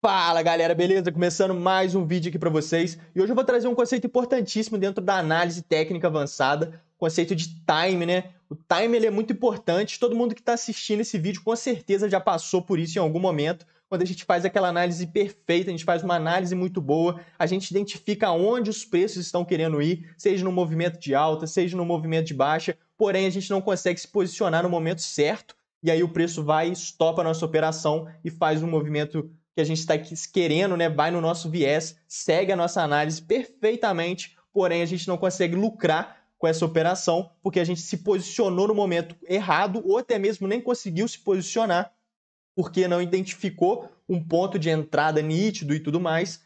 Fala galera, beleza? Começando mais um vídeo aqui para vocês e hoje eu vou trazer um conceito importantíssimo dentro da análise técnica avançada, o conceito de time, né? O time ele é muito importante, todo mundo que está assistindo esse vídeo com certeza já passou por isso em algum momento, quando a gente faz aquela análise perfeita, a gente faz uma análise muito boa, a gente identifica onde os preços estão querendo ir, seja no movimento de alta, seja no movimento de baixa, porém a gente não consegue se posicionar no momento certo e aí o preço vai, estopa a nossa operação e faz um movimento que a gente está querendo, né? Vai no nosso viés, segue a nossa análise perfeitamente, porém a gente não consegue lucrar com essa operação porque a gente se posicionou no momento errado ou até mesmo nem conseguiu se posicionar porque não identificou um ponto de entrada nítido e tudo mais.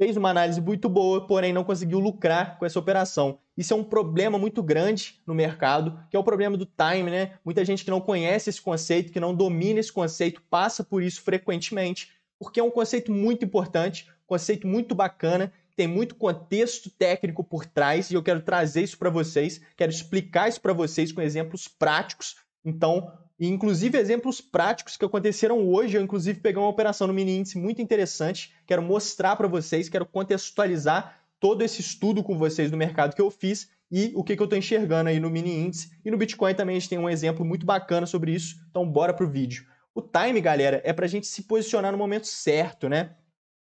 Fez uma análise muito boa, porém não conseguiu lucrar com essa operação. Isso é um problema muito grande no mercado, que é o problema do time, né? Muita gente que não conhece esse conceito, que não domina esse conceito, passa por isso frequentemente porque é um conceito muito importante, conceito muito bacana, tem muito contexto técnico por trás e eu quero trazer isso para vocês, quero explicar isso para vocês com exemplos práticos. Então, inclusive exemplos práticos que aconteceram hoje, eu inclusive peguei uma operação no mini índice muito interessante, quero mostrar para vocês, quero contextualizar todo esse estudo com vocês no mercado que eu fiz e o que, que eu estou enxergando aí no mini índice. E no Bitcoin também a gente tem um exemplo muito bacana sobre isso, então bora para o vídeo. O time, galera, é para a gente se posicionar no momento certo, né?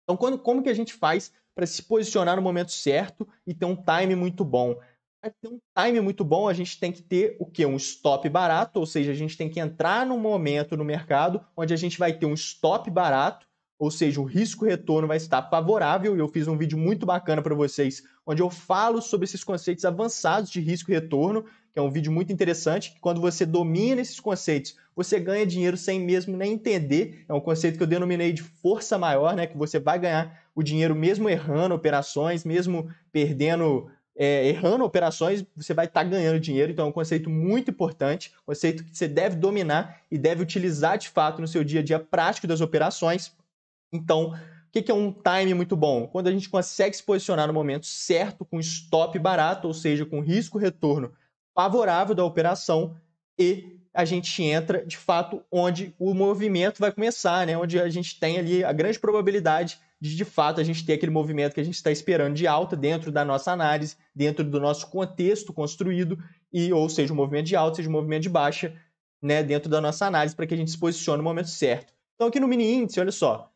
Então, quando, como que a gente faz para se posicionar no momento certo e ter um time muito bom? Para ter um time muito bom, a gente tem que ter o que? Um stop barato, ou seja, a gente tem que entrar num momento no mercado onde a gente vai ter um stop barato, ou seja, o risco-retorno vai estar favorável. E eu fiz um vídeo muito bacana para vocês, onde eu falo sobre esses conceitos avançados de risco-retorno que é um vídeo muito interessante, que quando você domina esses conceitos, você ganha dinheiro sem mesmo nem entender. É um conceito que eu denominei de força maior, né? Que você vai ganhar o dinheiro mesmo errando operações, mesmo perdendo é, errando operações, você vai estar tá ganhando dinheiro. Então, é um conceito muito importante, conceito que você deve dominar e deve utilizar de fato no seu dia a dia prático das operações. Então, o que, que é um time muito bom? Quando a gente consegue se posicionar no momento certo, com stop barato, ou seja, com risco-retorno favorável da operação e a gente entra de fato onde o movimento vai começar, né? Onde a gente tem ali a grande probabilidade de de fato a gente ter aquele movimento que a gente está esperando de alta dentro da nossa análise, dentro do nosso contexto construído, e ou seja, um movimento de alta, seja um movimento de baixa, né, dentro da nossa análise para que a gente se posicione no momento certo. Então aqui no mini índice, olha só,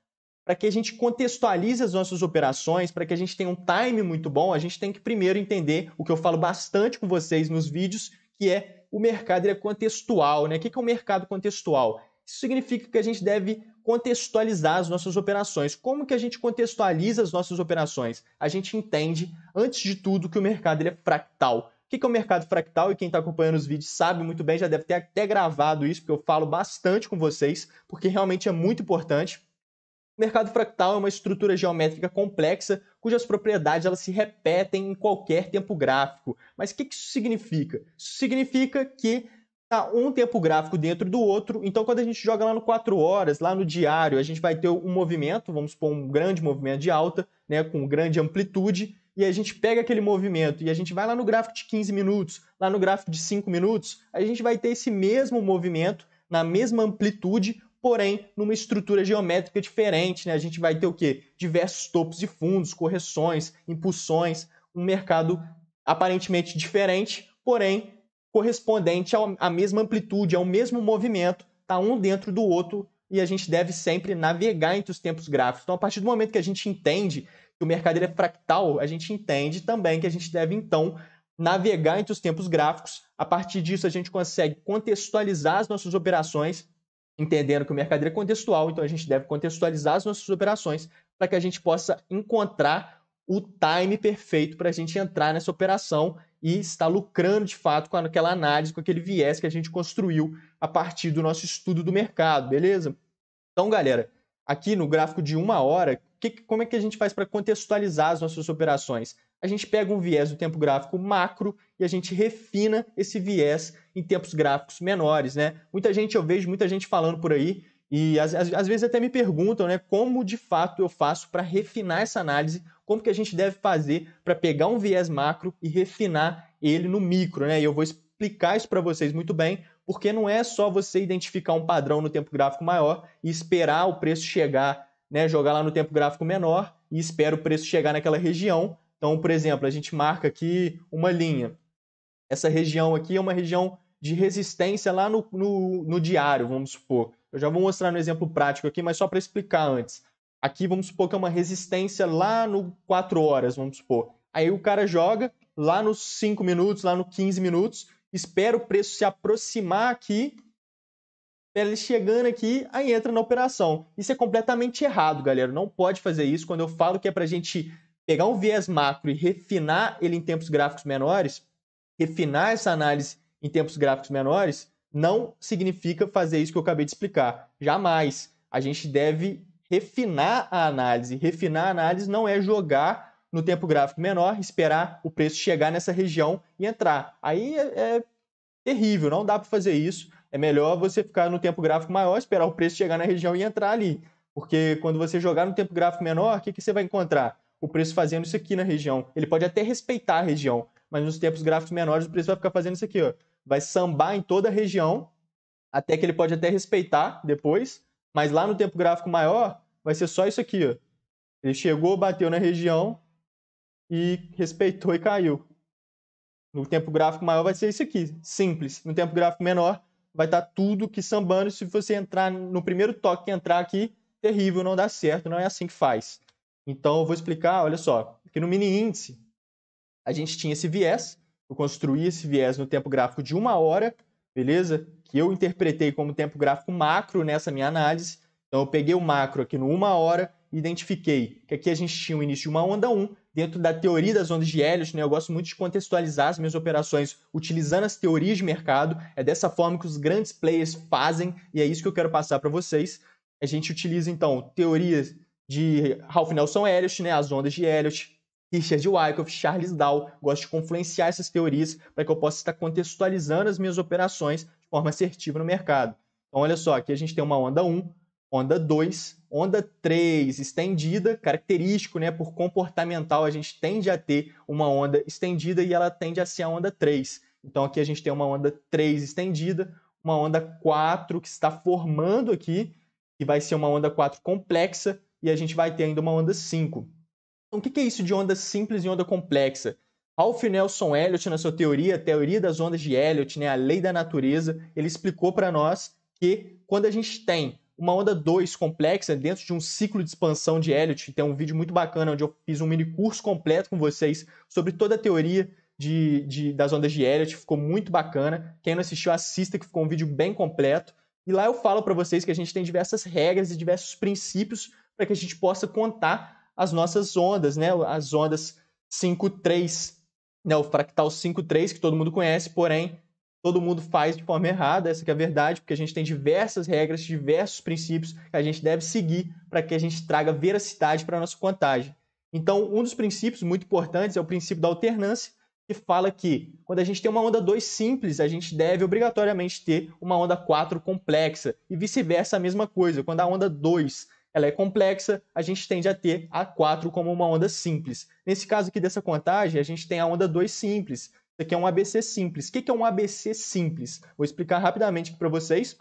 para que a gente contextualize as nossas operações, para que a gente tenha um time muito bom, a gente tem que primeiro entender o que eu falo bastante com vocês nos vídeos, que é o mercado é contextual. Né? O que é o um mercado contextual? Isso significa que a gente deve contextualizar as nossas operações. Como que a gente contextualiza as nossas operações? A gente entende, antes de tudo, que o mercado ele é fractal. O que é o um mercado fractal? E quem está acompanhando os vídeos sabe muito bem, já deve ter até gravado isso, porque eu falo bastante com vocês, porque realmente é muito importante. O mercado fractal é uma estrutura geométrica complexa cujas propriedades elas se repetem em qualquer tempo gráfico. Mas o que, que isso significa? Isso significa que está um tempo gráfico dentro do outro, então quando a gente joga lá no 4 horas, lá no diário, a gente vai ter um movimento, vamos supor um grande movimento de alta, né, com grande amplitude, e a gente pega aquele movimento e a gente vai lá no gráfico de 15 minutos, lá no gráfico de 5 minutos, a gente vai ter esse mesmo movimento na mesma amplitude, porém numa estrutura geométrica diferente. Né? A gente vai ter o quê? Diversos topos e fundos, correções, impulsões, um mercado aparentemente diferente, porém correspondente à mesma amplitude, ao mesmo movimento, está um dentro do outro e a gente deve sempre navegar entre os tempos gráficos. Então, a partir do momento que a gente entende que o mercado é fractal, a gente entende também que a gente deve, então, navegar entre os tempos gráficos. A partir disso, a gente consegue contextualizar as nossas operações entendendo que o mercado é contextual, então a gente deve contextualizar as nossas operações para que a gente possa encontrar o time perfeito para a gente entrar nessa operação e estar lucrando de fato com aquela análise, com aquele viés que a gente construiu a partir do nosso estudo do mercado, beleza? Então, galera, aqui no gráfico de uma hora, que, como é que a gente faz para contextualizar as nossas operações? A gente pega um viés do tempo gráfico macro, e a gente refina esse viés em tempos gráficos menores, né? Muita gente, eu vejo muita gente falando por aí, e às, às, às vezes até me perguntam, né, como de fato eu faço para refinar essa análise, como que a gente deve fazer para pegar um viés macro e refinar ele no micro, né? E eu vou explicar isso para vocês muito bem, porque não é só você identificar um padrão no tempo gráfico maior e esperar o preço chegar, né, jogar lá no tempo gráfico menor e espera o preço chegar naquela região. Então, por exemplo, a gente marca aqui uma linha essa região aqui é uma região de resistência lá no, no, no diário, vamos supor. Eu já vou mostrar no exemplo prático aqui, mas só para explicar antes. Aqui vamos supor que é uma resistência lá no 4 horas, vamos supor. Aí o cara joga lá nos 5 minutos, lá no 15 minutos, espera o preço se aproximar aqui, espera ele chegando aqui, aí entra na operação. Isso é completamente errado, galera. Não pode fazer isso. Quando eu falo que é para a gente pegar um viés macro e refinar ele em tempos gráficos menores, refinar essa análise em tempos gráficos menores, não significa fazer isso que eu acabei de explicar. Jamais. A gente deve refinar a análise. Refinar a análise não é jogar no tempo gráfico menor, esperar o preço chegar nessa região e entrar. Aí é, é terrível, não dá para fazer isso. É melhor você ficar no tempo gráfico maior, esperar o preço chegar na região e entrar ali. Porque quando você jogar no tempo gráfico menor, o que, que você vai encontrar? O preço fazendo isso aqui na região. Ele pode até respeitar a região, mas nos tempos gráficos menores o preço vai ficar fazendo isso aqui, ó. Vai sambar em toda a região, até que ele pode até respeitar depois, mas lá no tempo gráfico maior vai ser só isso aqui, ó. Ele chegou, bateu na região e respeitou e caiu. No tempo gráfico maior vai ser isso aqui, simples. No tempo gráfico menor vai estar tá tudo que sambando. Se você entrar no primeiro toque que entrar aqui, terrível, não dá certo, não é assim que faz. Então eu vou explicar, olha só, que no mini índice a gente tinha esse viés, eu construí esse viés no tempo gráfico de uma hora, beleza? Que eu interpretei como tempo gráfico macro nessa minha análise. Então eu peguei o macro aqui no uma hora, identifiquei que aqui a gente tinha o início de uma onda 1, dentro da teoria das ondas de Elliot, né? Eu gosto muito de contextualizar as minhas operações utilizando as teorias de mercado. É dessa forma que os grandes players fazem e é isso que eu quero passar para vocês. A gente utiliza então teorias de Ralph Nelson Elliot, né? As ondas de Elliot, Richard Wyckoff, Charles Dow. Gosto de confluenciar essas teorias para que eu possa estar contextualizando as minhas operações de forma assertiva no mercado. Então, olha só, aqui a gente tem uma onda 1, onda 2, onda 3 estendida, característico, né, por comportamental, a gente tende a ter uma onda estendida e ela tende a ser a onda 3. Então, aqui a gente tem uma onda 3 estendida, uma onda 4 que está formando aqui, que vai ser uma onda 4 complexa, e a gente vai ter ainda uma onda 5. Então, o que é isso de onda simples e onda complexa? Ralph Nelson Elliott, na sua teoria, a teoria das ondas de Elliott, né, a lei da natureza, ele explicou para nós que quando a gente tem uma onda 2 complexa dentro de um ciclo de expansão de Elliott, tem um vídeo muito bacana onde eu fiz um mini curso completo com vocês sobre toda a teoria de, de, das ondas de Elliott, ficou muito bacana. Quem não assistiu, assista, que ficou um vídeo bem completo. E lá eu falo para vocês que a gente tem diversas regras e diversos princípios para que a gente possa contar as nossas ondas, né? As ondas 5.3, né? O fractal 5.3 que todo mundo conhece, porém todo mundo faz de forma errada, essa é a verdade, porque a gente tem diversas regras, diversos princípios que a gente deve seguir para que a gente traga veracidade para a nossa contagem. Então, um dos princípios muito importantes é o princípio da alternância, que fala que quando a gente tem uma onda 2 simples, a gente deve obrigatoriamente ter uma onda 4 complexa, e vice-versa a mesma coisa. Quando a onda 2 ela é complexa, a gente tende a ter a 4 como uma onda simples. Nesse caso aqui dessa contagem, a gente tem a onda 2 simples. Isso aqui é um ABC simples. O que é um ABC simples? Vou explicar rapidamente para vocês,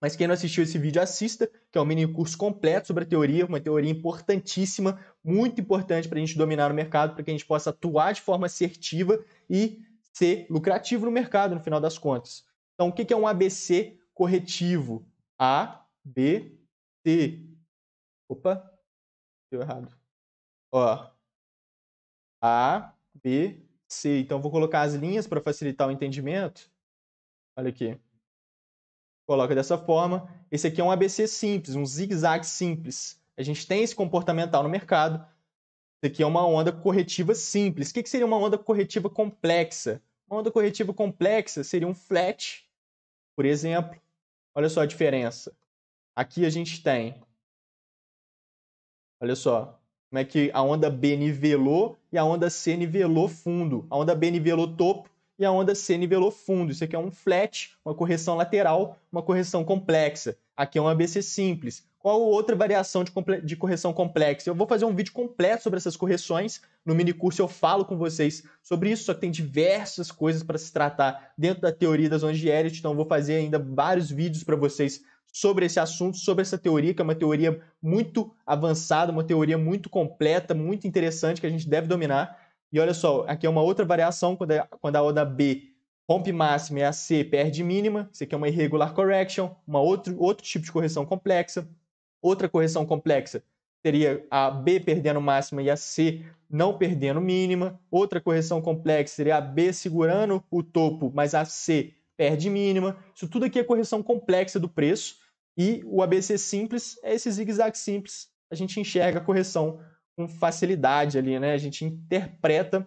mas quem não assistiu esse vídeo, assista, que é um mini curso completo sobre a teoria, uma teoria importantíssima, muito importante para a gente dominar o mercado, para que a gente possa atuar de forma assertiva e ser lucrativo no mercado, no final das contas. Então, o que é um ABC corretivo? A, B, C. Opa, deu errado. Ó, A, B, C. Então, vou colocar as linhas para facilitar o entendimento. Olha aqui. Coloca dessa forma. Esse aqui é um ABC simples, um zigue-zague simples. A gente tem esse comportamental no mercado. Isso aqui é uma onda corretiva simples. O que seria uma onda corretiva complexa? Uma onda corretiva complexa seria um flat, por exemplo. Olha só a diferença. Aqui a gente tem Olha só. Como é que a onda B nivelou e a onda C nivelou fundo. A onda B nivelou topo e a onda C nivelou fundo. Isso aqui é um flat, uma correção lateral, uma correção complexa. Aqui é um ABC simples. Qual outra variação de, de, correção complexa? Eu vou fazer um vídeo completo sobre essas correções. No mini curso eu falo com vocês sobre isso, só que tem diversas coisas para se tratar dentro da teoria das ondas de Ehrlich, então eu vou fazer ainda vários vídeos para vocês sobre esse assunto, sobre essa teoria, que é uma teoria muito avançada, uma teoria muito completa, muito interessante, que a gente deve dominar. E olha só, aqui é uma outra variação, quando a, é, quando a onda B rompe máxima e a C perde mínima, isso aqui é uma irregular correction, uma outro, outro tipo de correção complexa. Outra correção complexa seria a B perdendo máxima e a C não perdendo mínima. Outra correção complexa seria a B segurando o topo, mas a C perde mínima. Isso tudo aqui é correção complexa do preço. E o ABC simples é esse zigue-zague simples. A gente enxerga a correção com facilidade ali, né? A gente interpreta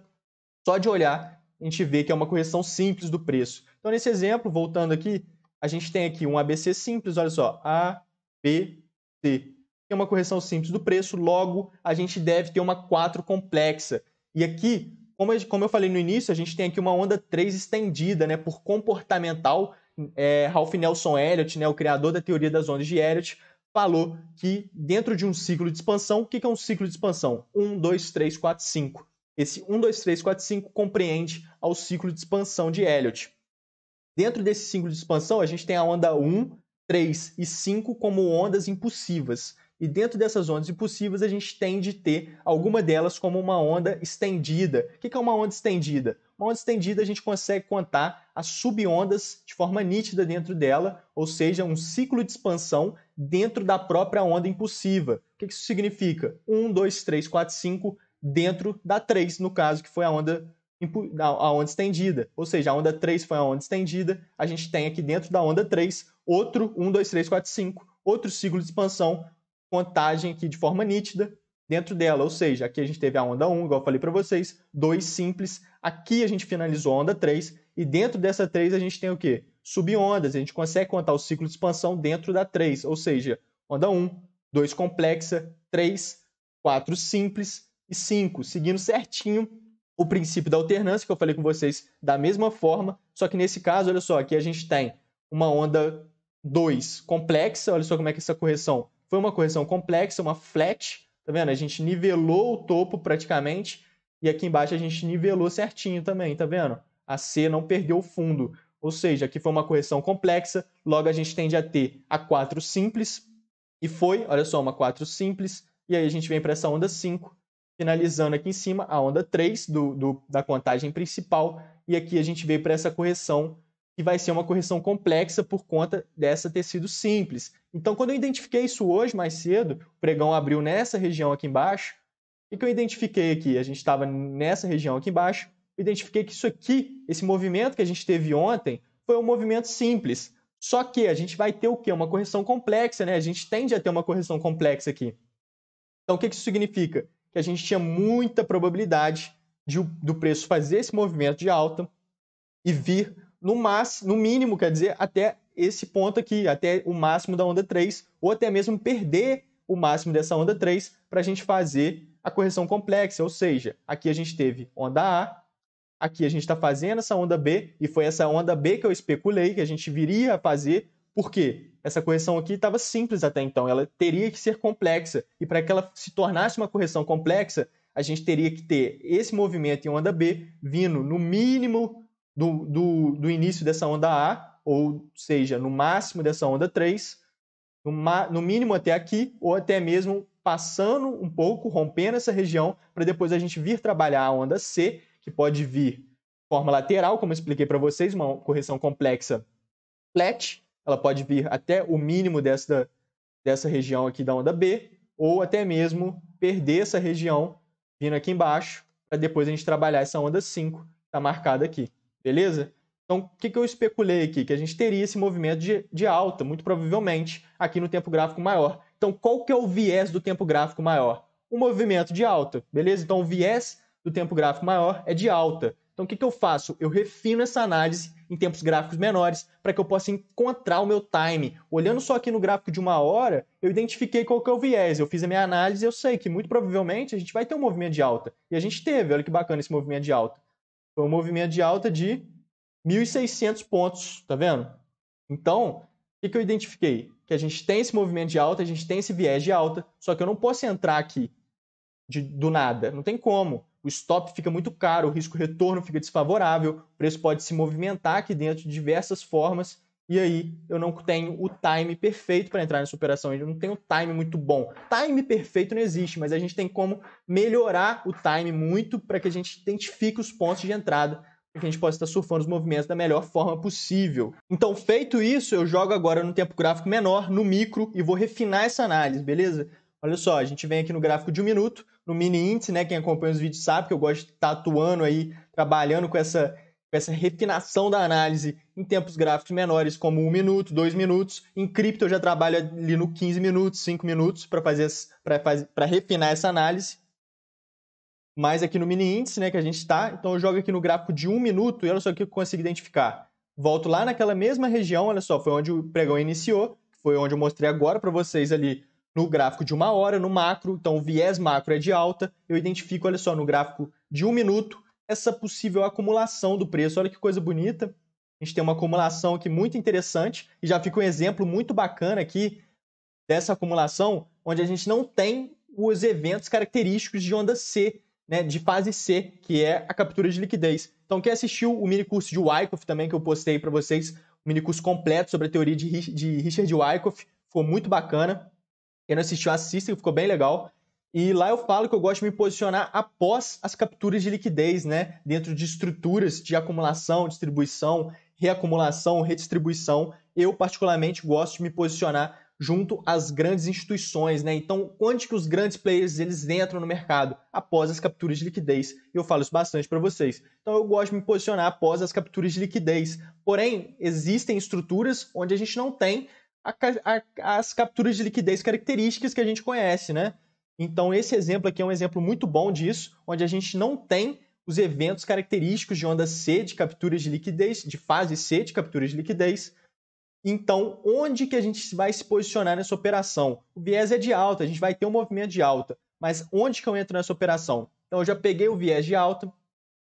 só de olhar, a gente vê que é uma correção simples do preço. Então, nesse exemplo, voltando aqui, a gente tem aqui um ABC simples, olha só, A, B, C. Tem uma correção simples do preço, logo a gente deve ter uma 4 complexa. E aqui, como eu falei no início, a gente tem aqui uma onda 3 estendida, né, por comportamental, é, Ralph Nelson Elliott, né, o criador da teoria das ondas de Elliott, falou que dentro de um ciclo de expansão, o que, é um ciclo de expansão? 1, 2, 3, 4, 5. Esse 1, 2, 3, 4, 5 compreende ao ciclo de expansão de Elliott. Dentro desse ciclo de expansão, a gente tem a onda 1, 3 e 5 como ondas impulsivas. E dentro dessas ondas impulsivas, a gente tem de ter alguma delas como uma onda estendida. O que é uma onda estendida? Uma onda estendida a gente consegue contar as subondas de forma nítida dentro dela, ou seja, um ciclo de expansão dentro da própria onda impulsiva. O que isso significa? 1, 2, 3, 4, 5 dentro da 3, no caso, que foi a onda, a onda estendida. Ou seja, a onda 3 foi a onda estendida, a gente tem aqui dentro da onda 3 outro 1, 2, 3, 4, 5, outro ciclo de expansão, contagem aqui de forma nítida, dentro dela. Ou seja, aqui a gente teve a onda 1, igual eu falei para vocês, 2 simples. Aqui a gente finalizou a onda 3 e dentro dessa 3 a gente tem o quê? Subondas. A gente consegue contar o ciclo de expansão dentro da 3, ou seja, onda 1, 2 complexa, 3, 4 simples e 5, seguindo certinho o princípio da alternância que eu falei com vocês da mesma forma, só que nesse caso, olha só, aqui a gente tem uma onda 2 complexa, olha só como é que essa correção foi uma correção complexa, uma flat, Tá vendo? A gente nivelou o topo praticamente e aqui embaixo a gente nivelou certinho também, tá vendo? A C não perdeu o fundo. Ou seja, aqui foi uma correção complexa, logo a gente tende a ter a 4 simples e foi, olha só, uma 4 simples e aí a gente vem para essa onda 5, finalizando aqui em cima a onda 3 do, do da contagem principal e aqui a gente veio para essa correção que vai ser uma correção complexa por conta dessa ter sido simples. Então, quando eu identifiquei isso hoje mais cedo, o pregão abriu nessa região aqui embaixo. O que eu identifiquei aqui? A gente estava nessa região aqui embaixo. Eu identifiquei que isso aqui, esse movimento que a gente teve ontem, foi um movimento simples. Só que a gente vai ter o quê? Uma correção complexa, né? A gente tende a ter uma correção complexa aqui. Então, o que isso significa? Que a gente tinha muita probabilidade de, do preço fazer esse movimento de alta e vir no, mas, no mínimo, quer dizer, até esse ponto aqui, até o máximo da onda 3, ou até mesmo perder o máximo dessa onda 3 para a gente fazer a correção complexa, ou seja, aqui a gente teve onda A, aqui a gente está fazendo essa onda B, e foi essa onda B que eu especulei que a gente viria a fazer, porque essa correção aqui estava simples até então, ela teria que ser complexa, e para que ela se tornasse uma correção complexa, a gente teria que ter esse movimento em onda B vindo no mínimo do, do, do início dessa onda A, ou seja, no máximo dessa onda 3, no, no mínimo até aqui, ou até mesmo passando um pouco, rompendo essa região, para depois a gente vir trabalhar a onda C, que pode vir de forma lateral, como eu expliquei para vocês, uma correção complexa flat, ela pode vir até o mínimo dessa, dessa região aqui da onda B, ou até mesmo perder essa região vindo aqui embaixo, para depois a gente trabalhar essa onda 5, que está marcada aqui beleza? Então, o que, que eu especulei aqui? Que a gente teria esse movimento de, de alta, muito provavelmente, aqui no tempo gráfico maior. Então, qual que é o viés do tempo gráfico maior? Um movimento de alta, beleza? Então, o viés do tempo gráfico maior é de alta. Então, o que, que eu faço? Eu refino essa análise em tempos gráficos menores para que eu possa encontrar o meu time. Olhando só aqui no gráfico de uma hora, eu identifiquei qual que é o viés. Eu fiz a minha análise e eu sei que muito provavelmente a gente vai ter um movimento de alta. E a gente teve, olha que bacana esse movimento de alta. Foi um movimento de alta de 1.600 pontos, tá vendo? Então, o que, que eu identifiquei? Que a gente tem esse movimento de alta, a gente tem esse viés de alta, só que eu não posso entrar aqui de, do nada, não tem como. O stop fica muito caro, o risco retorno fica desfavorável, o preço pode se movimentar aqui dentro de diversas formas. E aí eu não tenho o time perfeito para entrar nessa operação. Eu não tenho time muito bom. Time perfeito não existe, mas a gente tem como melhorar o time muito para que a gente identifique os pontos de entrada para que a gente possa estar surfando os movimentos da melhor forma possível. Então, feito isso, eu jogo agora no tempo gráfico menor, no micro, e vou refinar essa análise, beleza? Olha só, a gente vem aqui no gráfico de um minuto, no mini índice, né? Quem acompanha os vídeos sabe que eu gosto de estar atuando aí, trabalhando com essa com essa refinação da análise em tempos gráficos menores, como um minuto, dois minutos. Em cripto eu já trabalho ali no 15 minutos, 5 minutos para fazer para refinar essa análise. Mas aqui no mini índice, né, que a gente está, então eu jogo aqui no gráfico de um minuto e olha só o que eu consigo identificar. Volto lá naquela mesma região, olha só, foi onde o pregão iniciou, foi onde eu mostrei agora para vocês ali no gráfico de uma hora, no macro, então o viés macro é de alta. Eu identifico, olha só, no gráfico de um minuto, essa possível acumulação do preço. Olha que coisa bonita. A gente tem uma acumulação aqui muito interessante e já fica um exemplo muito bacana aqui dessa acumulação, onde a gente não tem os eventos característicos de onda C, né, de fase C, que é a captura de liquidez. Então, quem assistiu o mini curso de Wyckoff também, que eu postei para vocês, o mini curso completo sobre a teoria de, de Richard Wyckoff, ficou muito bacana. Quem não assistiu, assista, ficou bem legal. E lá eu falo que eu gosto de me posicionar após as capturas de liquidez, né? Dentro de estruturas de acumulação, distribuição, reacumulação, redistribuição. Eu, particularmente, gosto de me posicionar junto às grandes instituições, né? Então, onde que os grandes players eles entram no mercado? Após as capturas de liquidez. Eu falo isso bastante para vocês. Então, eu gosto de me posicionar após as capturas de liquidez. Porém, existem estruturas onde a gente não tem a, a, as capturas de liquidez características que a gente conhece, né? Então, esse exemplo aqui é um exemplo muito bom disso, onde a gente não tem os eventos característicos de onda C de capturas de liquidez, de fase C de capturas de liquidez. Então, onde que a gente vai se posicionar nessa operação? O viés é de alta, a gente vai ter um movimento de alta, mas onde que eu entro nessa operação? Então, eu já peguei o viés de alta,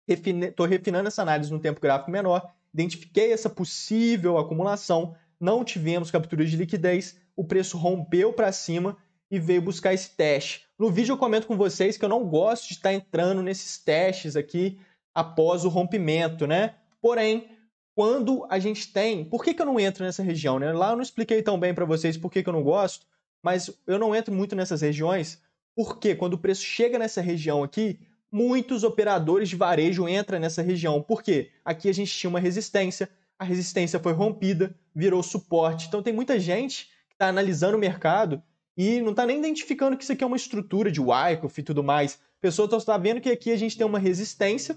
estou refinando essa análise no tempo gráfico menor, identifiquei essa possível acumulação, não tivemos capturas de liquidez, o preço rompeu para cima e veio buscar esse teste. No vídeo eu comento com vocês que eu não gosto de estar entrando nesses testes aqui após o rompimento, né? Porém, quando a gente tem... Por que, que eu não entro nessa região? Né? Lá eu não expliquei tão bem para vocês por que, que eu não gosto, mas eu não entro muito nessas regiões porque quando o preço chega nessa região aqui, muitos operadores de varejo entram nessa região. Por quê? Aqui a gente tinha uma resistência, a resistência foi rompida, virou suporte. Então tem muita gente que está analisando o mercado e não está nem identificando que isso aqui é uma estrutura de Wyckoff e tudo mais. A pessoa está vendo que aqui a gente tem uma resistência,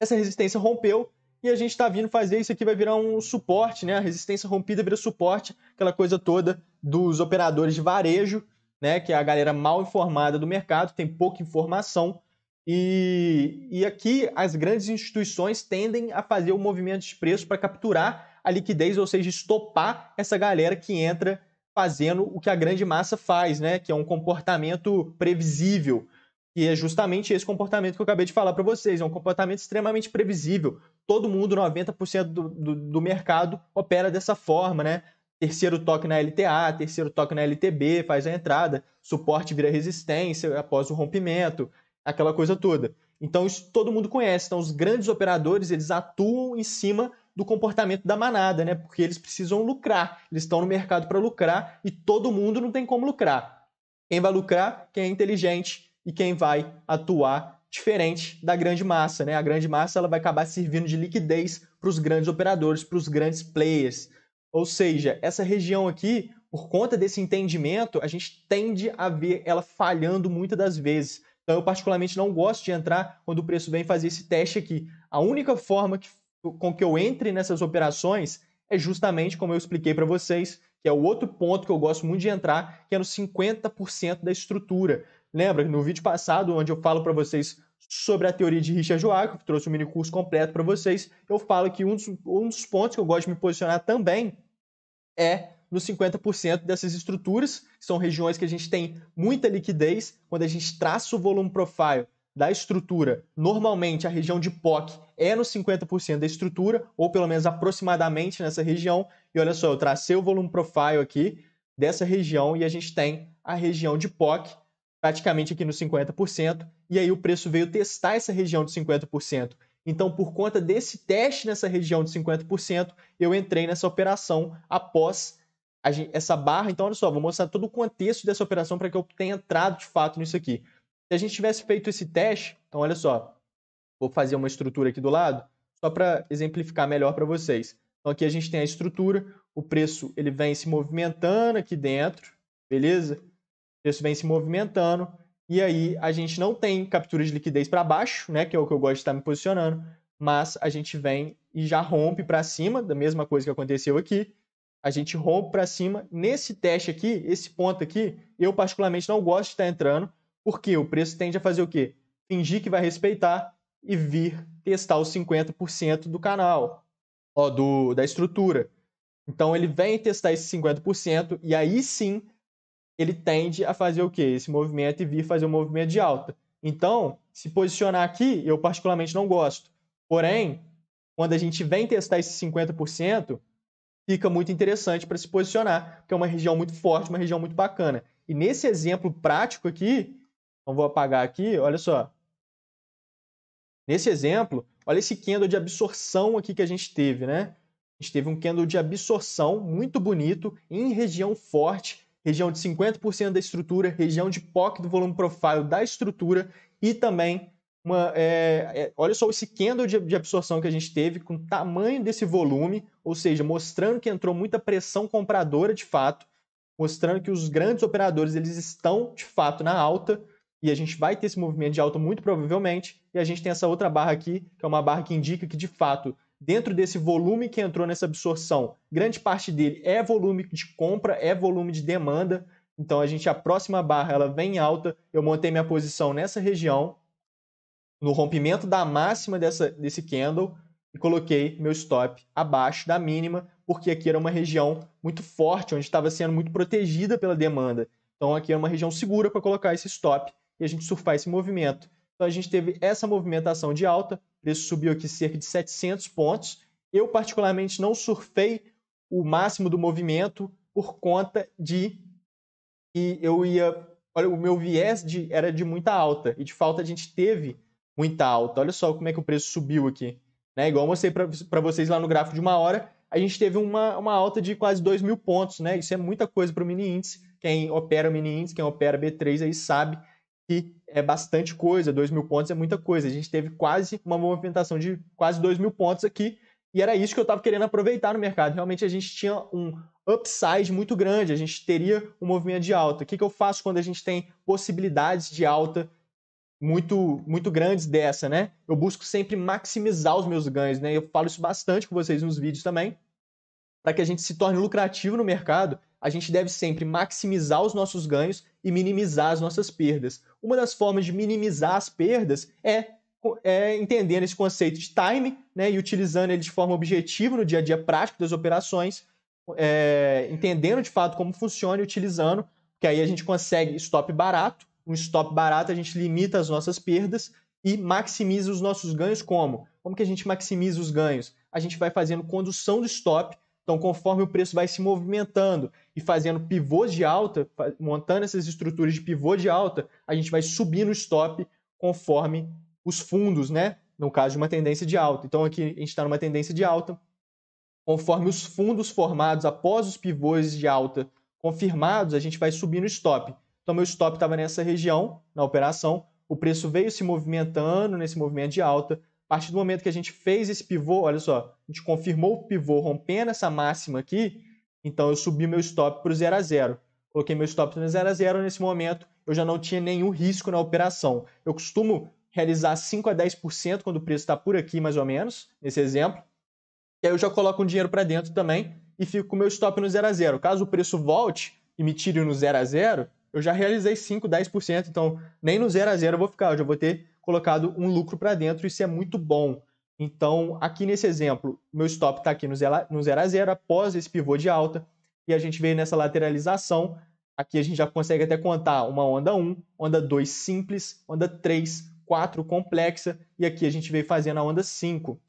essa resistência rompeu e a gente está vindo fazer isso aqui, vai virar um suporte, né? A resistência rompida vira suporte, aquela coisa toda dos operadores de varejo, né? Que é a galera mal informada do mercado, tem pouca informação. E, e aqui as grandes instituições tendem a fazer o movimento de preço para capturar a liquidez, ou seja, estopar essa galera que entra fazendo o que a grande massa faz, né? Que é um comportamento previsível. E é justamente esse comportamento que eu acabei de falar para vocês. É um comportamento extremamente previsível. Todo mundo, 90% do, do, do mercado, opera dessa forma, né? Terceiro toque na LTA, terceiro toque na LTB, faz a entrada, suporte vira resistência após o rompimento, aquela coisa toda. Então, isso todo mundo conhece. Então, os grandes operadores, eles atuam em cima do comportamento da manada, né? Porque eles precisam lucrar, eles estão no mercado para lucrar e todo mundo não tem como lucrar. Quem vai lucrar? Quem é inteligente e quem vai atuar diferente da grande massa, né? A grande massa ela vai acabar servindo de liquidez para os grandes operadores, para os grandes players. Ou seja, essa região aqui, por conta desse entendimento, a gente tende a ver ela falhando muitas das vezes. Então, eu particularmente não gosto de entrar quando o preço vem fazer esse teste aqui. A única forma que com que eu entre nessas operações é justamente como eu expliquei para vocês, que é o outro ponto que eu gosto muito de entrar, que é no 50% da estrutura. Lembra no vídeo passado, onde eu falo para vocês sobre a teoria de Richard Joachim, que trouxe um mini curso completo para vocês, eu falo que um dos, um dos pontos que eu gosto de me posicionar também é nos 50% dessas estruturas, que são regiões que a gente tem muita liquidez, quando a gente traça o volume profile da estrutura, normalmente a região de POC é no 50% da estrutura, ou pelo menos aproximadamente nessa região. E olha só, eu tracei o volume profile aqui dessa região e a gente tem a região de POC praticamente aqui no 50%, e aí o preço veio testar essa região de 50%. Então, por conta desse teste nessa região de 50%, eu entrei nessa operação após essa barra. Então, olha só, vou mostrar todo o contexto dessa operação para que eu tenha entrado de fato nisso aqui. Se a gente tivesse feito esse teste, então olha só, vou fazer uma estrutura aqui do lado, só para exemplificar melhor para vocês. Então aqui a gente tem a estrutura, o preço ele vem se movimentando aqui dentro, beleza? O preço vem se movimentando e aí a gente não tem captura de liquidez para baixo, né, que é o que eu gosto de estar me posicionando, mas a gente vem e já rompe para cima, da mesma coisa que aconteceu aqui. A gente rompe para cima. Nesse teste aqui, esse ponto aqui, eu particularmente não gosto de estar entrando, porque o preço tende a fazer o quê? Fingir que vai respeitar e vir testar os 50% do canal, ó, do, da estrutura. Então ele vem testar esses 50% e aí sim ele tende a fazer o quê? Esse movimento e vir fazer um movimento de alta. Então, se posicionar aqui, eu particularmente não gosto. Porém, quando a gente vem testar esses 50%, fica muito interessante para se posicionar, porque é uma região muito forte, uma região muito bacana. E nesse exemplo prático aqui, então vou apagar aqui, olha só. Nesse exemplo, olha esse candle de absorção aqui que a gente teve, né? A gente teve um candle de absorção muito bonito em região forte, região de 50% da estrutura, região de POC do volume profile da estrutura e também uma, é, é, olha só esse candle de, de, absorção que a gente teve com o tamanho desse volume, ou seja, mostrando que entrou muita pressão compradora de fato, mostrando que os grandes operadores eles estão de fato na alta e a gente vai ter esse movimento de alta muito provavelmente, e a gente tem essa outra barra aqui, que é uma barra que indica que de fato, dentro desse volume que entrou nessa absorção, grande parte dele é volume de compra, é volume de demanda. Então a gente a próxima barra ela vem em alta, eu montei minha posição nessa região no rompimento da máxima dessa, desse candle e coloquei meu stop abaixo da mínima, porque aqui era uma região muito forte, onde estava sendo muito protegida pela demanda. Então aqui era uma região segura para colocar esse stop e a gente surfar esse movimento. Então a gente teve essa movimentação de alta, o preço subiu aqui cerca de 700 pontos. Eu particularmente não surfei o máximo do movimento por conta de que eu ia, olha, o meu viés de, era de muita alta e de falta a gente teve muita alta. Olha só como é que o preço subiu aqui, né? Igual eu mostrei para vocês lá no gráfico de uma hora, a gente teve uma, uma alta de quase 2 mil pontos, né? Isso é muita coisa para o mini índice. Quem opera o mini índice, quem opera B3 aí sabe que é bastante coisa, 2 mil pontos é muita coisa. A gente teve quase uma movimentação de quase 2 mil pontos aqui, e era isso que eu estava querendo aproveitar no mercado. Realmente a gente tinha um upside muito grande, a gente teria um movimento de alta. O que, que eu faço quando a gente tem possibilidades de alta muito muito grandes dessa, né? Eu busco sempre maximizar os meus ganhos, né? Eu falo isso bastante com vocês nos vídeos também, para que a gente se torne lucrativo no mercado a gente deve sempre maximizar os nossos ganhos e minimizar as nossas perdas. Uma das formas de minimizar as perdas é, é entendendo esse conceito de time né, e utilizando ele de forma objetiva no dia a dia prático das operações, é, entendendo de fato como funciona e utilizando, que aí a gente consegue stop barato. Um stop barato a gente limita as nossas perdas e maximiza os nossos ganhos como? Como que a gente maximiza os ganhos? A gente vai fazendo condução do stop então, conforme o preço vai se movimentando e fazendo pivôs de alta, montando essas estruturas de pivô de alta, a gente vai subindo o stop conforme os fundos, né? No caso de uma tendência de alta. Então, aqui a gente está numa tendência de alta. Conforme os fundos formados após os pivôs de alta confirmados, a gente vai subindo o stop. Então, meu stop estava nessa região, na operação, o preço veio se movimentando nesse movimento de alta, a partir do momento que a gente fez esse pivô, olha só, a gente confirmou o pivô rompendo essa máxima aqui, então eu subi meu stop para o 0 a 0. Coloquei meu stop no 0 a 0 nesse momento, eu já não tinha nenhum risco na operação. Eu costumo realizar 5 a 10% quando o preço está por aqui, mais ou menos, nesse exemplo. E aí eu já coloco um dinheiro para dentro também e fico com meu stop no 0 a 0. Caso o preço volte e me tire no 0 a 0, eu já realizei 5, 10%, então nem no 0 a 0 eu vou ficar, eu já vou ter colocado um lucro para dentro, isso é muito bom. Então, aqui nesse exemplo, meu stop está aqui no 0 a 0 após esse pivô de alta, e a gente veio nessa lateralização. Aqui a gente já consegue até contar uma onda 1, onda 2 simples, onda 3, 4 complexa, e aqui a gente veio fazendo a onda 5.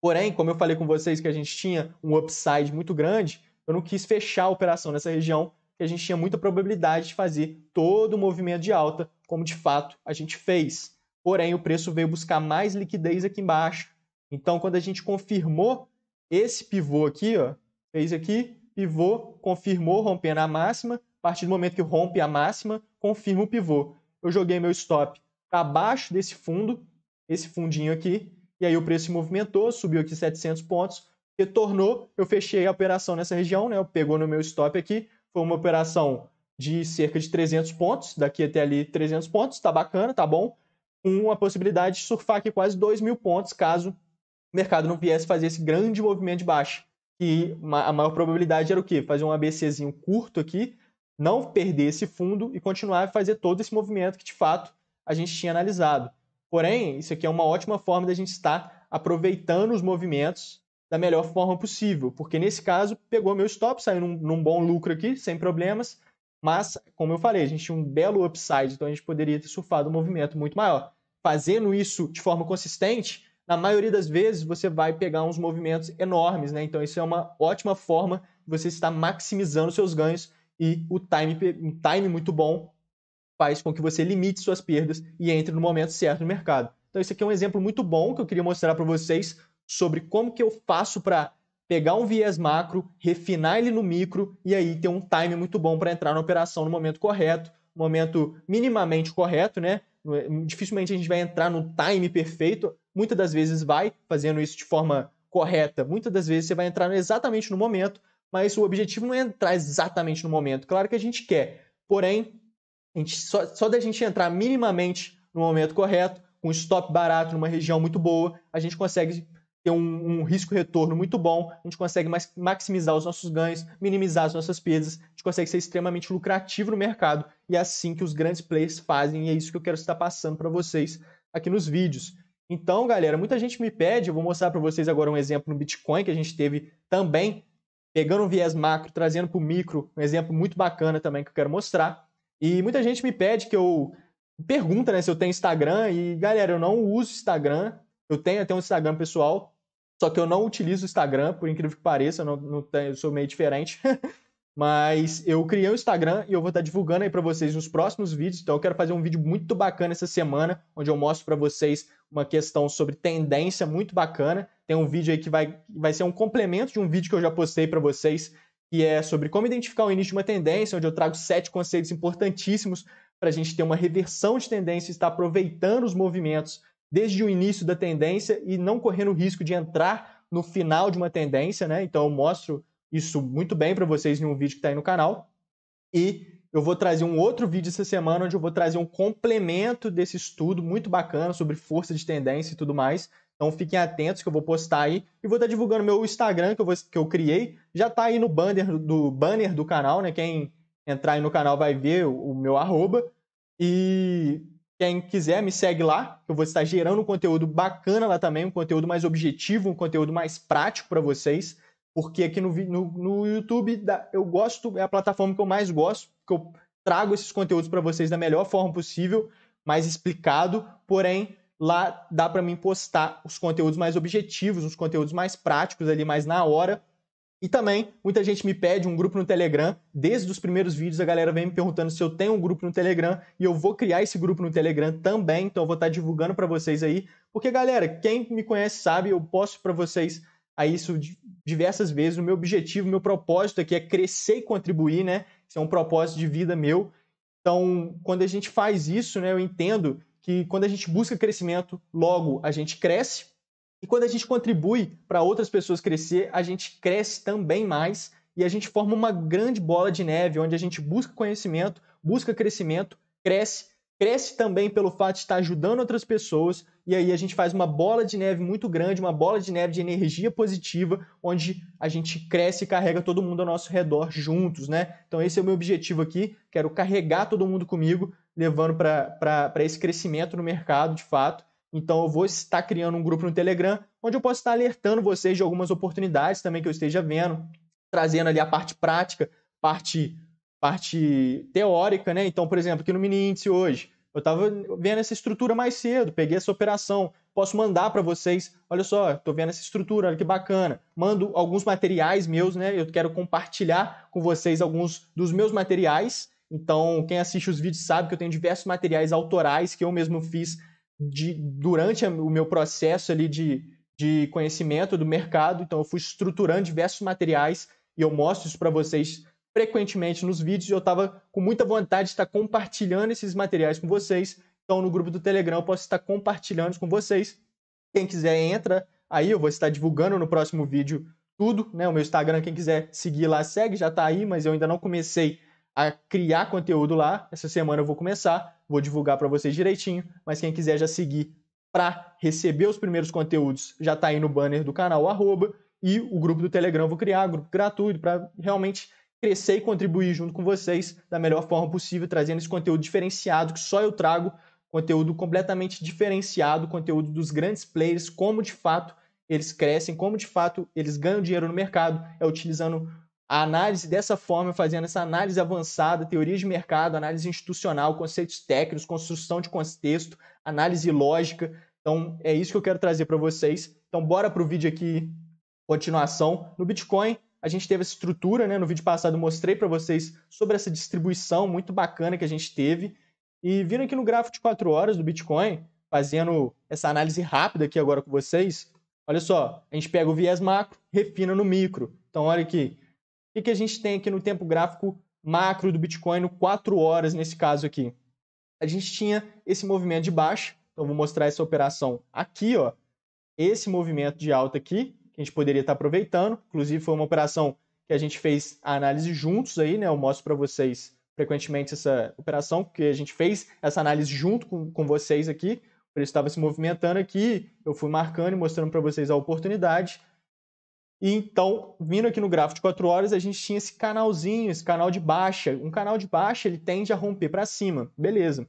Porém, como eu falei com vocês que a gente tinha um upside muito grande, eu não quis fechar a operação nessa região, que a gente tinha muita probabilidade de fazer todo o movimento de alta, como de fato a gente fez porém o preço veio buscar mais liquidez aqui embaixo. Então, quando a gente confirmou esse pivô aqui, ó, fez aqui, pivô, confirmou rompendo a máxima. A partir do momento que rompe a máxima, confirma o pivô. Eu joguei meu stop para baixo desse fundo, esse fundinho aqui, e aí o preço se movimentou, subiu aqui 700 pontos, retornou, eu fechei a operação nessa região, né? Eu pegou no meu stop aqui, foi uma operação de cerca de 300 pontos, daqui até ali 300 pontos, tá bacana, tá bom uma possibilidade de surfar aqui quase 2 mil pontos caso o mercado não viesse fazer esse grande movimento de baixa. E a maior probabilidade era o quê? Fazer um ABCzinho curto aqui, não perder esse fundo e continuar a fazer todo esse movimento que de fato a gente tinha analisado. Porém, isso aqui é uma ótima forma da gente estar aproveitando os movimentos da melhor forma possível, porque nesse caso pegou meu stop, saiu num, num bom lucro aqui, sem problemas, mas, como eu falei, a gente tinha um belo upside, então a gente poderia ter surfado um movimento muito maior. Fazendo isso de forma consistente, na maioria das vezes você vai pegar uns movimentos enormes, né? Então isso é uma ótima forma de você estar maximizando seus ganhos e o time, um time muito bom faz com que você limite suas perdas e entre no momento certo no mercado. Então esse aqui é um exemplo muito bom que eu queria mostrar para vocês sobre como que eu faço para pegar um viés macro, refinar ele no micro e aí ter um time muito bom para entrar na operação no momento correto, momento minimamente correto, né? Dificilmente a gente vai entrar no time perfeito, muitas das vezes vai fazendo isso de forma correta, muitas das vezes você vai entrar exatamente no momento, mas o objetivo não é entrar exatamente no momento. Claro que a gente quer, porém, a gente, só, só da gente entrar minimamente no momento correto, com um stop barato numa região muito boa, a gente consegue ter um, um risco-retorno muito bom, a gente consegue mais, maximizar os nossos ganhos, minimizar as nossas perdas, a gente consegue ser extremamente lucrativo no mercado e é assim que os grandes players fazem e é isso que eu quero estar passando para vocês aqui nos vídeos. Então, galera, muita gente me pede, eu vou mostrar para vocês agora um exemplo no Bitcoin que a gente teve também, pegando um viés macro, trazendo para o micro, um exemplo muito bacana também que eu quero mostrar. E muita gente me pede que eu pergunta né, se eu tenho Instagram e galera, eu não uso Instagram. Eu tenho até um Instagram pessoal, só que eu não utilizo o Instagram, por incrível que pareça, eu, não, não tenho, eu sou meio diferente. Mas eu criei o um Instagram e eu vou estar divulgando aí para vocês nos próximos vídeos. Então eu quero fazer um vídeo muito bacana essa semana, onde eu mostro para vocês uma questão sobre tendência muito bacana. Tem um vídeo aí que vai, vai ser um complemento de um vídeo que eu já postei para vocês, que é sobre como identificar o início de uma tendência, onde eu trago sete conceitos importantíssimos para a gente ter uma reversão de tendência e estar aproveitando os movimentos desde o início da tendência e não correndo o risco de entrar no final de uma tendência, né? Então eu mostro isso muito bem para vocês em um vídeo que está aí no canal. E eu vou trazer um outro vídeo essa semana onde eu vou trazer um complemento desse estudo muito bacana sobre força de tendência e tudo mais. Então fiquem atentos que eu vou postar aí e vou estar tá divulgando meu Instagram que eu, vou, que eu criei. Já está aí no banner do banner do canal, né? Quem entrar aí no canal vai ver o, o meu arroba. E quem quiser, me segue lá. Eu vou estar gerando um conteúdo bacana lá também, um conteúdo mais objetivo, um conteúdo mais prático para vocês. Porque aqui no, no, no YouTube eu gosto, é a plataforma que eu mais gosto, que eu trago esses conteúdos para vocês da melhor forma possível, mais explicado, porém lá dá para mim postar os conteúdos mais objetivos, os conteúdos mais práticos ali, mais na hora, e também, muita gente me pede um grupo no Telegram. Desde os primeiros vídeos, a galera vem me perguntando se eu tenho um grupo no Telegram. E eu vou criar esse grupo no Telegram também. Então, eu vou estar divulgando para vocês aí. Porque, galera, quem me conhece sabe, eu posto para vocês aí isso diversas vezes. O meu objetivo, o meu propósito aqui é crescer e contribuir, né? Isso é um propósito de vida meu. Então, quando a gente faz isso, né, eu entendo que quando a gente busca crescimento, logo a gente cresce e quando a gente contribui para outras pessoas crescer, a gente cresce também mais e a gente forma uma grande bola de neve, onde a gente busca conhecimento, busca crescimento, cresce, cresce também pelo fato de estar ajudando outras pessoas, e aí a gente faz uma bola de neve muito grande, uma bola de neve de energia positiva, onde a gente cresce e carrega todo mundo ao nosso redor juntos, né? Então esse é o meu objetivo aqui, quero carregar todo mundo comigo, levando para esse crescimento no mercado, de fato, então eu vou estar criando um grupo no Telegram onde eu posso estar alertando vocês de algumas oportunidades também que eu esteja vendo, trazendo ali a parte prática, parte parte teórica, né? Então, por exemplo, aqui no mini índice hoje, eu estava vendo essa estrutura mais cedo, peguei essa operação, posso mandar para vocês, olha só, estou vendo essa estrutura, olha que bacana. Mando alguns materiais meus, né? Eu quero compartilhar com vocês alguns dos meus materiais. Então, quem assiste os vídeos sabe que eu tenho diversos materiais autorais que eu mesmo fiz de, durante o meu processo ali de, de conhecimento do mercado, então eu fui estruturando diversos materiais e eu mostro isso para vocês frequentemente nos vídeos. Eu estava com muita vontade de estar compartilhando esses materiais com vocês. Então, no grupo do Telegram, eu posso estar compartilhando com vocês. Quem quiser, entra. Aí eu vou estar divulgando no próximo vídeo tudo. Né? O meu Instagram, quem quiser seguir lá, segue, já está aí, mas eu ainda não comecei a criar conteúdo lá. Essa semana eu vou começar, vou divulgar para vocês direitinho, mas quem quiser já seguir para receber os primeiros conteúdos, já está aí no banner do canal arroba, e o grupo do Telegram eu vou criar, grupo gratuito para realmente crescer e contribuir junto com vocês da melhor forma possível, trazendo esse conteúdo diferenciado que só eu trago, conteúdo completamente diferenciado, conteúdo dos grandes players, como de fato eles crescem, como de fato eles ganham dinheiro no mercado, é utilizando a análise dessa forma, fazendo essa análise avançada, teoria de mercado, análise institucional, conceitos técnicos, construção de contexto, análise lógica. Então, é isso que eu quero trazer para vocês. Então, bora para o vídeo aqui, continuação. No Bitcoin, a gente teve essa estrutura, né? No vídeo passado mostrei para vocês sobre essa distribuição muito bacana que a gente teve. E viram aqui no gráfico de 4 horas do Bitcoin, fazendo essa análise rápida aqui agora com vocês, olha só, a gente pega o viés macro, refina no micro. Então, olha aqui, o que a gente tem aqui no tempo gráfico macro do Bitcoin, no 4 horas nesse caso aqui? A gente tinha esse movimento de baixa, então vou mostrar essa operação aqui, ó. Esse movimento de alta aqui, que a gente poderia estar aproveitando, inclusive foi uma operação que a gente fez a análise juntos aí, né? Eu mostro para vocês frequentemente essa operação, porque a gente fez essa análise junto com, com vocês aqui. por isso estava se movimentando aqui, eu fui marcando e mostrando para vocês a oportunidade. E então, vindo aqui no gráfico de 4 horas, a gente tinha esse canalzinho, esse canal de baixa. Um canal de baixa, ele tende a romper para cima. Beleza.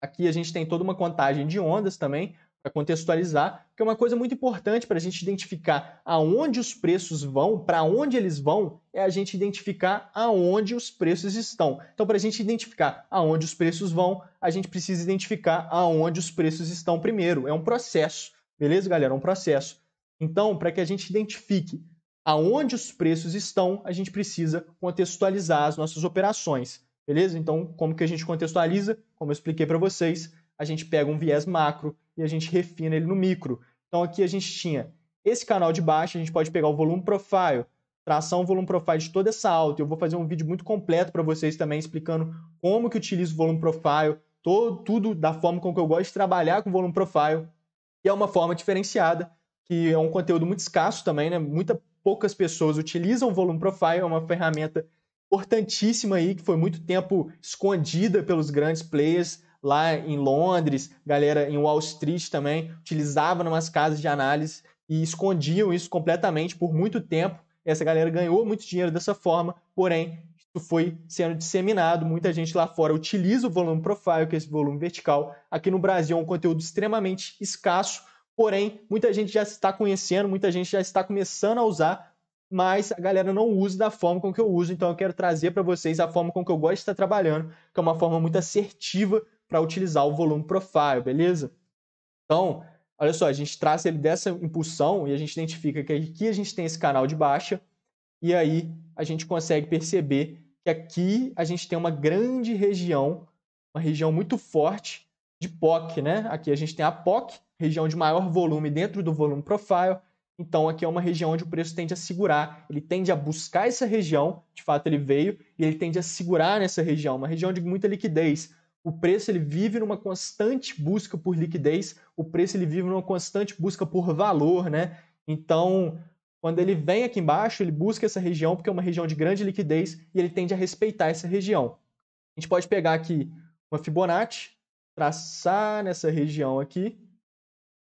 Aqui a gente tem toda uma contagem de ondas também, para contextualizar, que é uma coisa muito importante para a gente identificar aonde os preços vão, para onde eles vão, é a gente identificar aonde os preços estão. Então, para a gente identificar aonde os preços vão, a gente precisa identificar aonde os preços estão primeiro. É um processo, beleza, galera? É um processo. Então, para que a gente identifique aonde os preços estão, a gente precisa contextualizar as nossas operações, beleza? Então, como que a gente contextualiza? Como eu expliquei para vocês, a gente pega um viés macro e a gente refina ele no micro. Então, aqui a gente tinha esse canal de baixo, a gente pode pegar o volume profile, traçar um volume profile de toda essa alta. Eu vou fazer um vídeo muito completo para vocês também explicando como que utilizo o volume profile, todo, tudo da forma com que eu gosto de trabalhar com o volume profile. E é uma forma diferenciada que é um conteúdo muito escasso também, né? Muita, poucas pessoas utilizam o Volume Profile, é uma ferramenta importantíssima aí, que foi muito tempo escondida pelos grandes players lá em Londres, galera em Wall Street também, utilizava umas casas de análise e escondiam isso completamente por muito tempo. Essa galera ganhou muito dinheiro dessa forma, porém, isso foi sendo disseminado, muita gente lá fora utiliza o volume profile, que é esse volume vertical. Aqui no Brasil é um conteúdo extremamente escasso, Porém, muita gente já está conhecendo, muita gente já está começando a usar, mas a galera não usa da forma com que eu uso. Então, eu quero trazer para vocês a forma com que eu gosto de estar trabalhando, que é uma forma muito assertiva para utilizar o volume profile, beleza? Então, olha só, a gente traça ele dessa impulsão e a gente identifica que aqui a gente tem esse canal de baixa e aí a gente consegue perceber que aqui a gente tem uma grande região, uma região muito forte de POC, né? Aqui a gente tem a POC região de maior volume dentro do volume profile. Então aqui é uma região onde o preço tende a segurar, ele tende a buscar essa região, de fato ele veio, e ele tende a segurar nessa região, uma região de muita liquidez. O preço ele vive numa constante busca por liquidez, o preço ele vive numa constante busca por valor, né? Então, quando ele vem aqui embaixo, ele busca essa região porque é uma região de grande liquidez e ele tende a respeitar essa região. A gente pode pegar aqui uma Fibonacci, traçar nessa região aqui,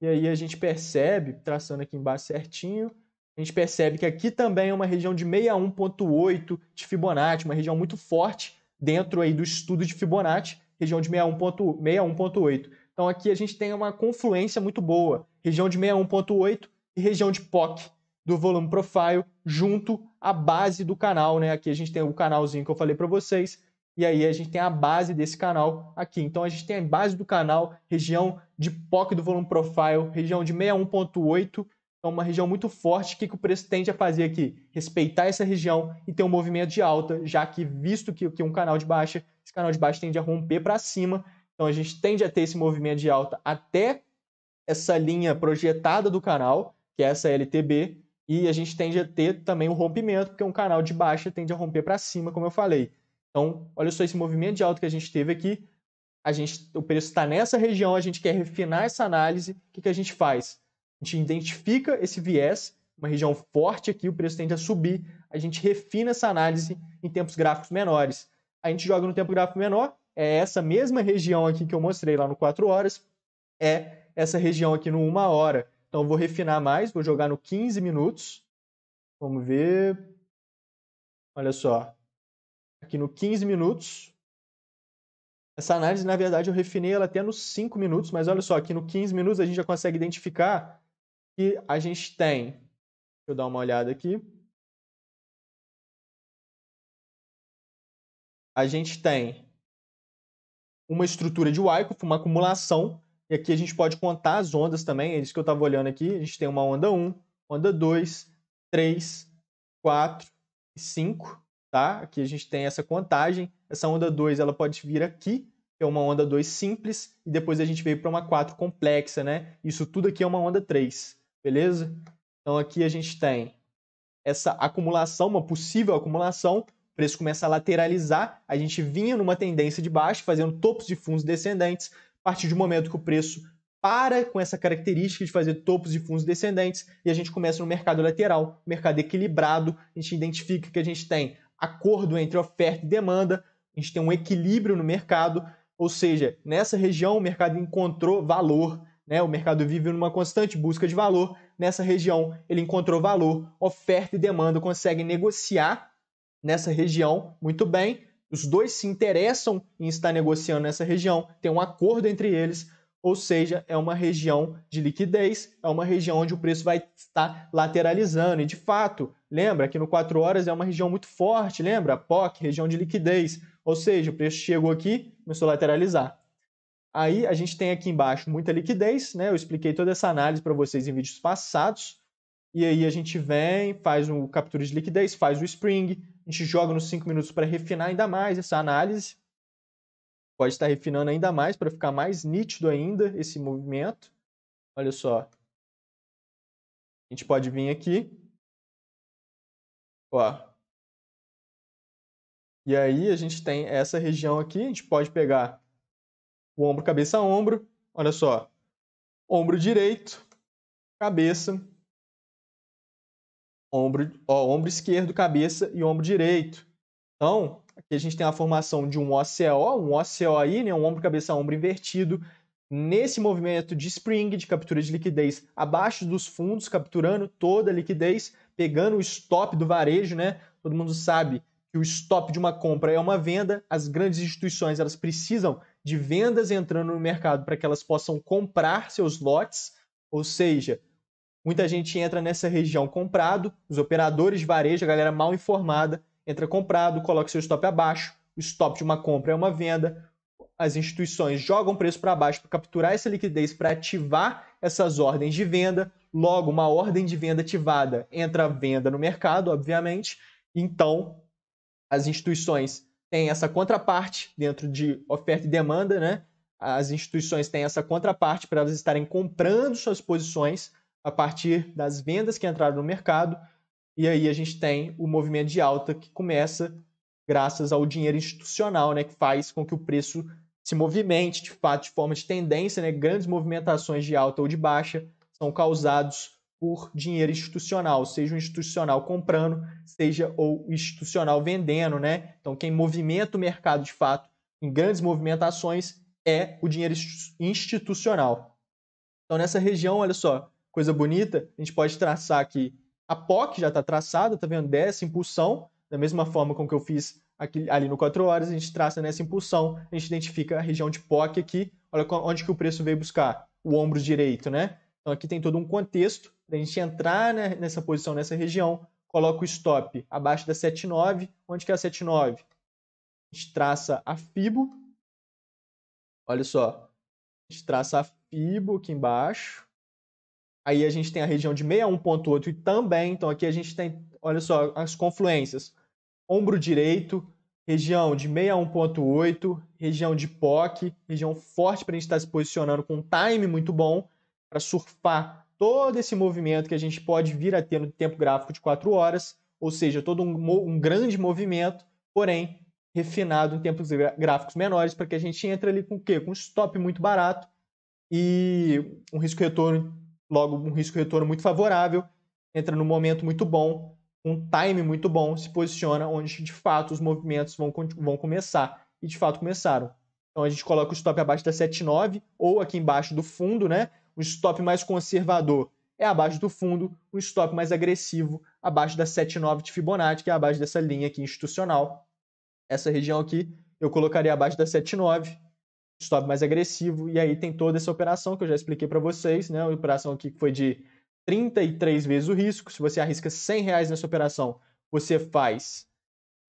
e aí a gente percebe, traçando aqui embaixo certinho, a gente percebe que aqui também é uma região de 61.8 de Fibonacci, uma região muito forte dentro aí do estudo de Fibonacci, região de 61.8. Então aqui a gente tem uma confluência muito boa, região de 61.8 e região de POC do volume profile junto à base do canal, né? Aqui a gente tem o canalzinho que eu falei para vocês, e aí a gente tem a base desse canal aqui. Então a gente tem a base do canal, região de POC do volume profile, região de 61.8, então uma região muito forte. O que, que o preço tende a fazer aqui? Respeitar essa região e ter um movimento de alta, já que visto que, que um canal de baixa, esse canal de baixa tende a romper para cima. Então a gente tende a ter esse movimento de alta até essa linha projetada do canal, que é essa LTB, e a gente tende a ter também um rompimento, porque um canal de baixa tende a romper para cima, como eu falei. Então, olha só esse movimento de alta que a gente teve aqui. A gente, o preço está nessa região, a gente quer refinar essa análise. O que, que a gente faz? A gente identifica esse viés, uma região forte aqui, o preço tende a subir. A gente refina essa análise em tempos gráficos menores. A gente joga no tempo gráfico menor, é essa mesma região aqui que eu mostrei lá no 4 horas, é essa região aqui no 1 hora. Então, eu vou refinar mais, vou jogar no 15 minutos. Vamos ver. Olha só aqui no 15 minutos. Essa análise, na verdade, eu refinei ela até nos 5 minutos, mas olha só, aqui no 15 minutos a gente já consegue identificar que a gente tem. Deixa eu dar uma olhada aqui. A gente tem uma estrutura de Wyckoff, uma acumulação, e aqui a gente pode contar as ondas também, é isso que eu estava olhando aqui. A gente tem uma onda 1, onda 2, 3, 4 e 5 tá? Aqui a gente tem essa contagem, essa onda 2 ela pode vir aqui, é uma onda 2 simples, e depois a gente veio para uma 4 complexa, né? Isso tudo aqui é uma onda 3, beleza? Então aqui a gente tem essa acumulação, uma possível acumulação, o preço começa a lateralizar, a gente vinha numa tendência de baixo, fazendo topos de fundos descendentes, a partir do momento que o preço para com essa característica de fazer topos de fundos descendentes e a gente começa no mercado lateral, mercado equilibrado, a gente identifica que a gente tem acordo entre oferta e demanda, a gente tem um equilíbrio no mercado, ou seja, nessa região o mercado encontrou valor, né? o mercado vive numa constante busca de valor, nessa região ele encontrou valor, oferta e demanda conseguem negociar nessa região muito bem, os dois se interessam em estar negociando nessa região, tem um acordo entre eles, ou seja, é uma região de liquidez, é uma região onde o preço vai estar lateralizando. E de fato, lembra que no 4 horas é uma região muito forte, lembra? POC, região de liquidez. Ou seja, o preço chegou aqui, começou a lateralizar. Aí a gente tem aqui embaixo muita liquidez, né? Eu expliquei toda essa análise para vocês em vídeos passados. E aí a gente vem, faz o captura de liquidez, faz o spring, a gente joga nos 5 minutos para refinar ainda mais essa análise pode estar refinando ainda mais para ficar mais nítido ainda esse movimento. Olha só. A gente pode vir aqui. Ó. E aí a gente tem essa região aqui, a gente pode pegar o ombro, cabeça a ombro. Olha só. Ombro direito, cabeça, ombro, ó, ombro esquerdo, cabeça e ombro direito. Então, Aqui a gente tem a formação de um OCO, um OCOI, né, um ombro, cabeça, ombro invertido, nesse movimento de spring, de captura de liquidez, abaixo dos fundos, capturando toda a liquidez, pegando o stop do varejo, né? Todo mundo sabe que o stop de uma compra é uma venda, as grandes instituições elas precisam de vendas entrando no mercado para que elas possam comprar seus lotes, ou seja, muita gente entra nessa região comprado, os operadores de varejo, a galera mal informada, entra comprado, coloca seu stop abaixo. O stop de uma compra é uma venda. As instituições jogam preço para baixo para capturar essa liquidez para ativar essas ordens de venda. Logo, uma ordem de venda ativada entra venda no mercado, obviamente. Então, as instituições têm essa contraparte dentro de oferta e demanda, né? As instituições têm essa contraparte para elas estarem comprando suas posições a partir das vendas que entraram no mercado e aí a gente tem o movimento de alta que começa graças ao dinheiro institucional, né, que faz com que o preço se movimente de fato de forma de tendência, né, grandes movimentações de alta ou de baixa são causados por dinheiro institucional, seja o institucional comprando, seja o institucional vendendo, né? Então quem movimenta o mercado de fato em grandes movimentações é o dinheiro institucional. Então nessa região, olha só, coisa bonita, a gente pode traçar aqui a POC já está traçada, está vendo? Dessa impulsão, da mesma forma com que eu fiz aqui, ali no 4 horas, a gente traça nessa impulsão, a gente identifica a região de POC aqui, olha onde que o preço veio buscar, o ombro direito, né? Então aqui tem todo um contexto a gente entrar né, nessa posição, nessa região, coloca o stop abaixo da 7,9, onde que é a 7,9? A gente traça a FIBO, olha só, a gente traça a FIBO aqui embaixo, Aí a gente tem a região de 61.8 e também, então aqui a gente tem, olha só, as confluências. Ombro direito, região de 61.8, região de POC, região forte para a gente estar tá se posicionando com um time muito bom para surfar todo esse movimento que a gente pode vir a ter no tempo gráfico de 4 horas, ou seja, todo um, um grande movimento, porém refinado em tempos gráficos menores, para que a gente entre ali com o quê? Com um stop muito barato e um risco-retorno logo um risco-retorno muito favorável, entra num momento muito bom, um time muito bom, se posiciona onde de fato os movimentos vão, vão começar, e de fato começaram. Então a gente coloca o stop abaixo da 7,9 ou aqui embaixo do fundo, né? Um stop mais conservador é abaixo do fundo, um stop mais agressivo abaixo da 7,9 de Fibonacci, que é abaixo dessa linha aqui institucional. Essa região aqui eu colocaria abaixo da 7,9 stop mais agressivo, e aí tem toda essa operação que eu já expliquei para vocês, né? Uma operação aqui que foi de 33 vezes o risco. Se você arrisca 100 reais nessa operação, você faz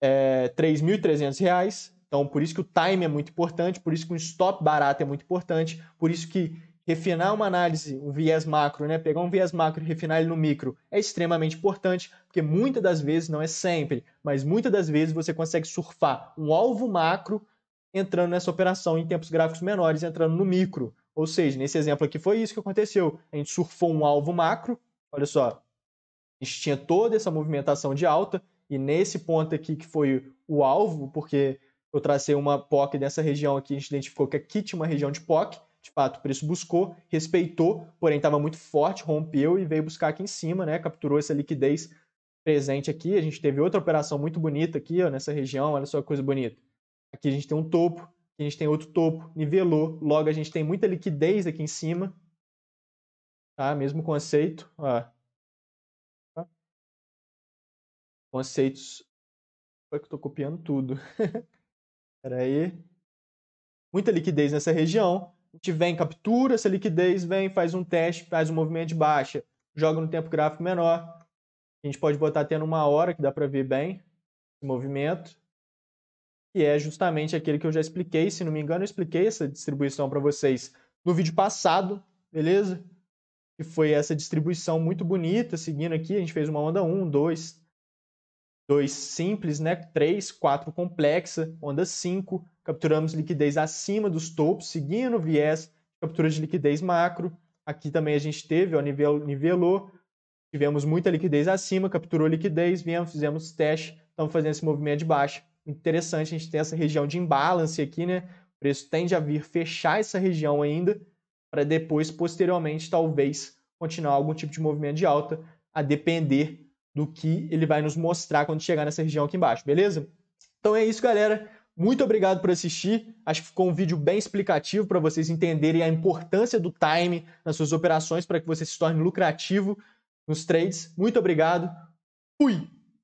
é, 3.300 reais. Então, por isso que o time é muito importante, por isso que um stop barato é muito importante, por isso que refinar uma análise, um viés macro, né? Pegar um viés macro e refinar ele no micro é extremamente importante, porque muitas das vezes, não é sempre, mas muitas das vezes você consegue surfar um alvo macro entrando nessa operação em tempos gráficos menores, entrando no micro. Ou seja, nesse exemplo aqui foi isso que aconteceu. A gente surfou um alvo macro, olha só, a gente tinha toda essa movimentação de alta, e nesse ponto aqui que foi o alvo, porque eu tracei uma POC dessa região aqui, a gente identificou que aqui tinha uma região de POC, de fato o preço buscou, respeitou, porém estava muito forte, rompeu e veio buscar aqui em cima, né? capturou essa liquidez presente aqui, a gente teve outra operação muito bonita aqui ó, nessa região, olha só que coisa bonita. Aqui a gente tem um topo, a gente tem outro topo, nivelou, logo a gente tem muita liquidez aqui em cima. Tá? Mesmo conceito. Ó. Tá? Conceitos. Foi que eu estou copiando tudo. Espera aí. Muita liquidez nessa região. A gente vem, captura essa liquidez, vem, faz um teste, faz um movimento de baixa, joga no tempo gráfico menor. A gente pode botar até numa hora, que dá para ver bem movimento que é justamente aquele que eu já expliquei, se não me engano, eu expliquei essa distribuição para vocês no vídeo passado, beleza? Que foi essa distribuição muito bonita, seguindo aqui, a gente fez uma onda 1, 2, 2 simples, né? 3, 4 complexa, onda 5, capturamos liquidez acima dos topos, seguindo o viés captura de liquidez macro. Aqui também a gente teve, ó, nivelou, tivemos muita liquidez acima, capturou liquidez, viemos, fizemos teste, estamos fazendo esse movimento de baixa interessante, a gente tem essa região de imbalance aqui, né? O preço tende a vir fechar essa região ainda, para depois, posteriormente, talvez continuar algum tipo de movimento de alta, a depender do que ele vai nos mostrar quando chegar nessa região aqui embaixo, beleza? Então é isso, galera. Muito obrigado por assistir. Acho que ficou um vídeo bem explicativo para vocês entenderem a importância do time nas suas operações para que você se torne lucrativo nos trades. Muito obrigado. Fui!